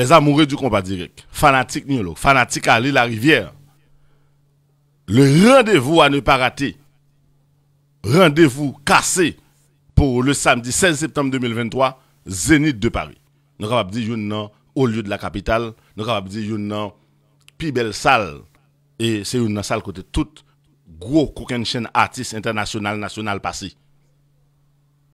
Les amoureux du combat direct, fanatiques Niolo, fanatiques à la rivière. Le rendez-vous à ne pas rater. Rendez-vous cassé pour le samedi 16 septembre 2023, Zénith de Paris. Nous avons dit au lieu de la capitale, nous avons dit une plus belle salle et c'est une salle côté toute gros coquin chaîne artiste international national passé.